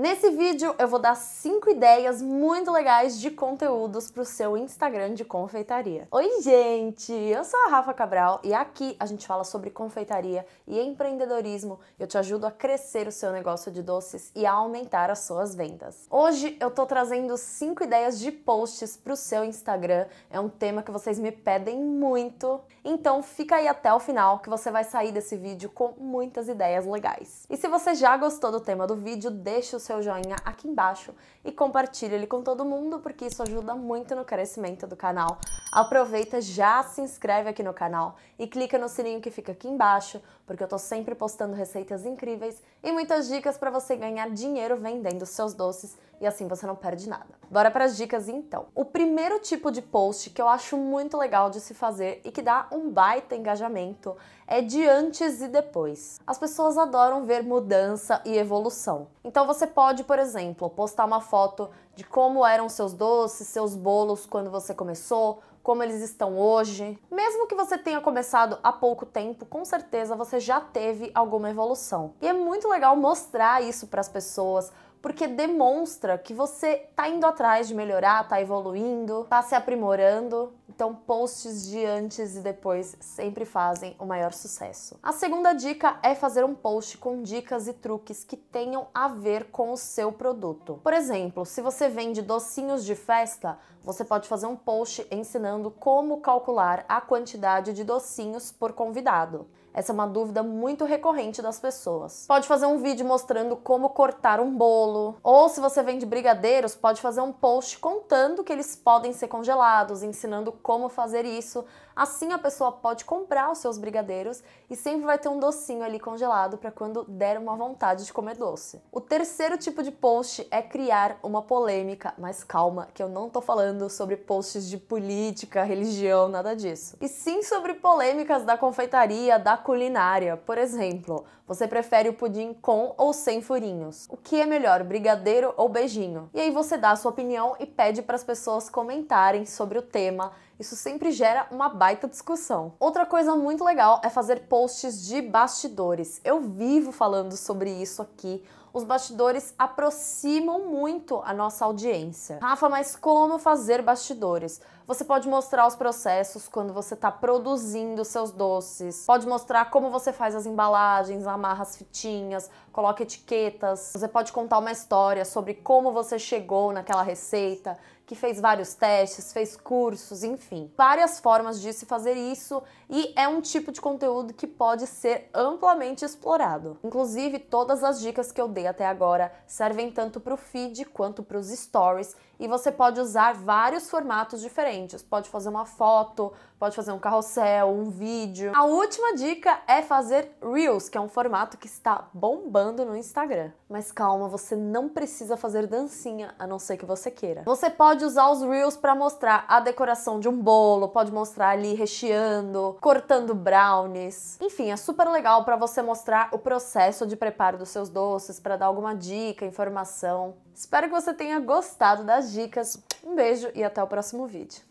Nesse vídeo eu vou dar 5 ideias muito legais de conteúdos para o seu Instagram de confeitaria. Oi, gente! Eu sou a Rafa Cabral e aqui a gente fala sobre confeitaria e empreendedorismo. Eu te ajudo a crescer o seu negócio de doces e a aumentar as suas vendas. Hoje eu tô trazendo 5 ideias de posts para o seu Instagram. É um tema que vocês me pedem muito. Então fica aí até o final que você vai sair desse vídeo com muitas ideias legais. E se você já gostou do tema do vídeo, deixa o seu seu joinha aqui embaixo e compartilha ele com todo mundo, porque isso ajuda muito no crescimento do canal. Aproveita, já se inscreve aqui no canal e clica no sininho que fica aqui embaixo, porque eu tô sempre postando receitas incríveis e muitas dicas para você ganhar dinheiro vendendo seus doces e assim você não perde nada. Bora para as dicas então. O primeiro tipo de post que eu acho muito legal de se fazer e que dá um baita engajamento é de antes e depois. As pessoas adoram ver mudança e evolução. Então você pode pode, por exemplo, postar uma foto de como eram seus doces, seus bolos quando você começou, como eles estão hoje. Mesmo que você tenha começado há pouco tempo, com certeza você já teve alguma evolução. E é muito legal mostrar isso para as pessoas, porque demonstra que você tá indo atrás de melhorar, tá evoluindo, tá se aprimorando. Então, posts de antes e depois sempre fazem o maior sucesso. A segunda dica é fazer um post com dicas e truques que tenham a ver com o seu produto. Por exemplo, se você vende docinhos de festa, você pode fazer um post ensinando como calcular a quantidade de docinhos por convidado. Essa é uma dúvida muito recorrente das pessoas. Pode fazer um vídeo mostrando como cortar um bolo, ou se você vende brigadeiros, pode fazer um post contando que eles podem ser congelados, ensinando como fazer isso, Assim a pessoa pode comprar os seus brigadeiros e sempre vai ter um docinho ali congelado para quando der uma vontade de comer doce. O terceiro tipo de post é criar uma polêmica, mas calma, que eu não tô falando sobre posts de política, religião, nada disso. E sim sobre polêmicas da confeitaria, da culinária. Por exemplo, você prefere o pudim com ou sem furinhos? O que é melhor, brigadeiro ou beijinho? E aí você dá a sua opinião e pede para as pessoas comentarem sobre o tema isso sempre gera uma baita discussão. Outra coisa muito legal é fazer posts de bastidores. Eu vivo falando sobre isso aqui os bastidores aproximam muito a nossa audiência. Rafa, mas como fazer bastidores? Você pode mostrar os processos quando você está produzindo seus doces, pode mostrar como você faz as embalagens, amarra as fitinhas, coloca etiquetas. Você pode contar uma história sobre como você chegou naquela receita, que fez vários testes, fez cursos, enfim. Várias formas de se fazer isso e é um tipo de conteúdo que pode ser amplamente explorado. Inclusive, todas as dicas que eu dei até agora servem tanto para o feed quanto para os stories e você pode usar vários formatos diferentes. Pode fazer uma foto, pode fazer um carrossel, um vídeo. A última dica é fazer Reels, que é um formato que está bombando no Instagram. Mas calma, você não precisa fazer dancinha, a não ser que você queira. Você pode usar os Reels para mostrar a decoração de um bolo, pode mostrar ali recheando, cortando brownies. Enfim, é super legal para você mostrar o processo de preparo dos seus doces, para dar alguma dica, informação. Espero que você tenha gostado das dicas. Um beijo e até o próximo vídeo.